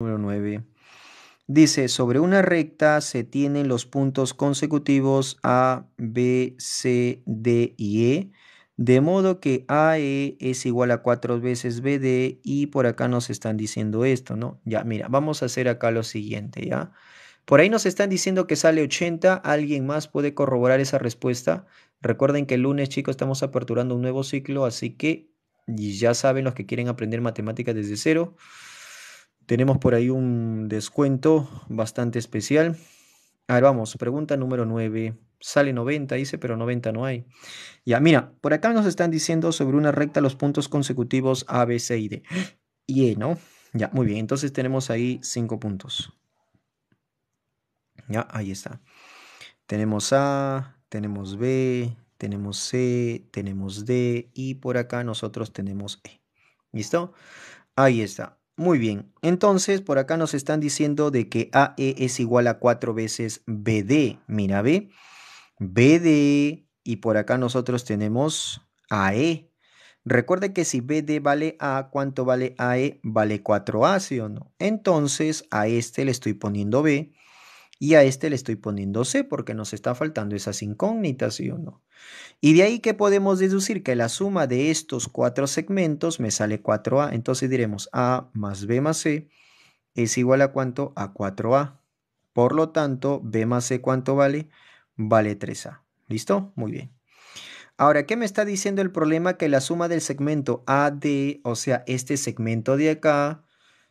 número 9. Dice, sobre una recta se tienen los puntos consecutivos A, B, C, D y E, de modo que AE es igual a 4 veces BD y por acá nos están diciendo esto, ¿no? Ya, mira, vamos a hacer acá lo siguiente, ¿ya? Por ahí nos están diciendo que sale 80, ¿alguien más puede corroborar esa respuesta? Recuerden que el lunes, chicos, estamos aperturando un nuevo ciclo, así que ya saben los que quieren aprender matemáticas desde cero. Tenemos por ahí un descuento bastante especial. A ver, vamos, pregunta número 9. Sale 90, dice, pero 90 no hay. Ya, mira, por acá nos están diciendo sobre una recta los puntos consecutivos A, B, C y D. Y E, ¿no? Ya, muy bien. Entonces tenemos ahí 5 puntos. Ya, ahí está. Tenemos A, tenemos B, tenemos C, tenemos D y por acá nosotros tenemos E. ¿Listo? Ahí está. Muy bien, entonces por acá nos están diciendo de que AE es igual a 4 veces BD. Mira, B, BD y por acá nosotros tenemos AE. Recuerde que si BD vale A, ¿cuánto vale AE? Vale 4A, ¿sí o no? Entonces a este le estoy poniendo B y a este le estoy poniendo C porque nos está faltando esas incógnitas, ¿sí o no? Y de ahí que podemos deducir que la suma de estos cuatro segmentos me sale 4A. Entonces diremos A más B más C es igual a cuánto? A 4A. Por lo tanto, B más C cuánto vale? Vale 3A. ¿Listo? Muy bien. Ahora, ¿qué me está diciendo el problema? Que la suma del segmento AD, o sea, este segmento de acá,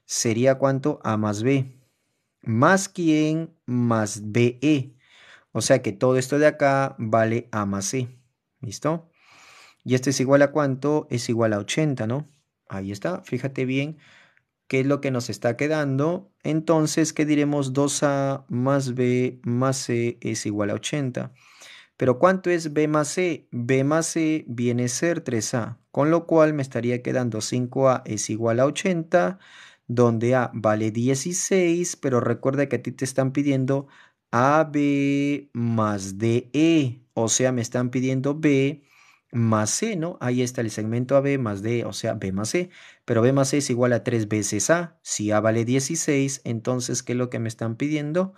sería cuánto? A más B más quien más BE. E. O sea que todo esto de acá vale A más E. ¿Listo? Y este es igual a cuánto? Es igual a 80, ¿no? Ahí está. Fíjate bien qué es lo que nos está quedando. Entonces, ¿qué diremos? 2A más B más C e es igual a 80. Pero ¿cuánto es B más C? E? B más C viene a ser 3A, con lo cual me estaría quedando 5A es igual a 80 donde A vale 16, pero recuerda que a ti te están pidiendo AB más DE, o sea, me están pidiendo B más C, e, ¿no? Ahí está el segmento AB más D, o sea, B más C, e. pero B más C e es igual a 3 veces A. Si A vale 16, entonces, ¿qué es lo que me están pidiendo?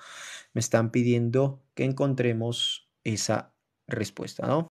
Me están pidiendo que encontremos esa respuesta, ¿no?